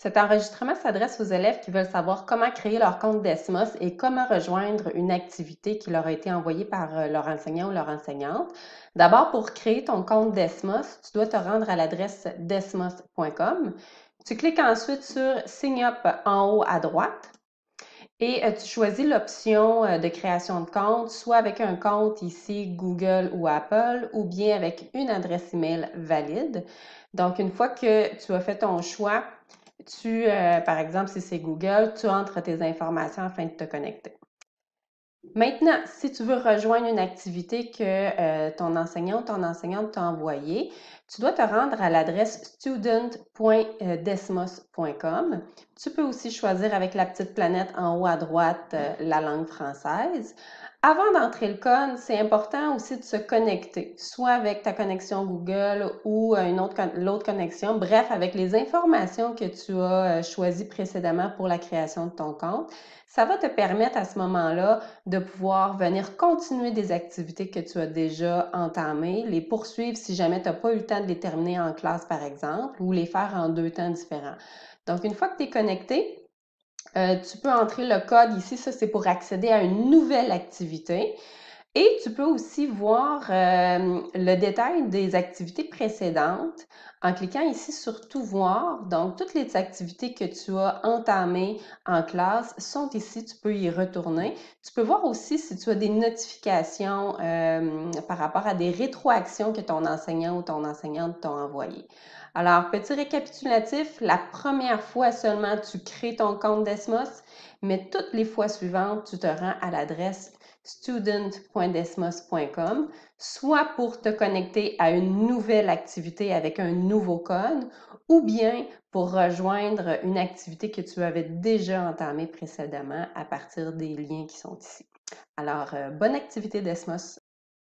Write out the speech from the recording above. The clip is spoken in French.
Cet enregistrement s'adresse aux élèves qui veulent savoir comment créer leur compte Desmos et comment rejoindre une activité qui leur a été envoyée par euh, leur enseignant ou leur enseignante. D'abord, pour créer ton compte Desmos, tu dois te rendre à l'adresse desmos.com. Tu cliques ensuite sur Sign Up en haut à droite. Et euh, tu choisis l'option euh, de création de compte, soit avec un compte ici Google ou Apple, ou bien avec une adresse email valide. Donc, une fois que tu as fait ton choix, tu, euh, par exemple, si c'est Google, tu entres tes informations afin de te connecter. Maintenant, si tu veux rejoindre une activité que euh, ton enseignant ou ton enseignante t'a envoyée, tu dois te rendre à l'adresse student.desmos.com. Tu peux aussi choisir avec la petite planète en haut à droite euh, la langue française. Avant d'entrer le code, c'est important aussi de se connecter, soit avec ta connexion Google ou euh, une autre l'autre connexion, bref, avec les informations que tu as euh, choisies précédemment pour la création de ton compte. Ça va te permettre à ce moment-là de pouvoir venir continuer des activités que tu as déjà entamées, les poursuivre si jamais tu n'as pas eu le temps de les terminer en classe, par exemple, ou les faire en deux temps différents. Donc, une fois que tu es connecté, euh, tu peux entrer le code ici, ça c'est pour accéder à une nouvelle activité. Et tu peux aussi voir euh, le détail des activités précédentes en cliquant ici sur Tout voir. Donc, toutes les activités que tu as entamées en classe sont ici. Tu peux y retourner. Tu peux voir aussi si tu as des notifications euh, par rapport à des rétroactions que ton enseignant ou ton enseignante t'ont envoyées. Alors, petit récapitulatif, la première fois seulement, tu crées ton compte Desmos mais toutes les fois suivantes, tu te rends à l'adresse student.desmos.com, soit pour te connecter à une nouvelle activité avec un nouveau code, ou bien pour rejoindre une activité que tu avais déjà entamée précédemment à partir des liens qui sont ici. Alors, euh, bonne activité Desmos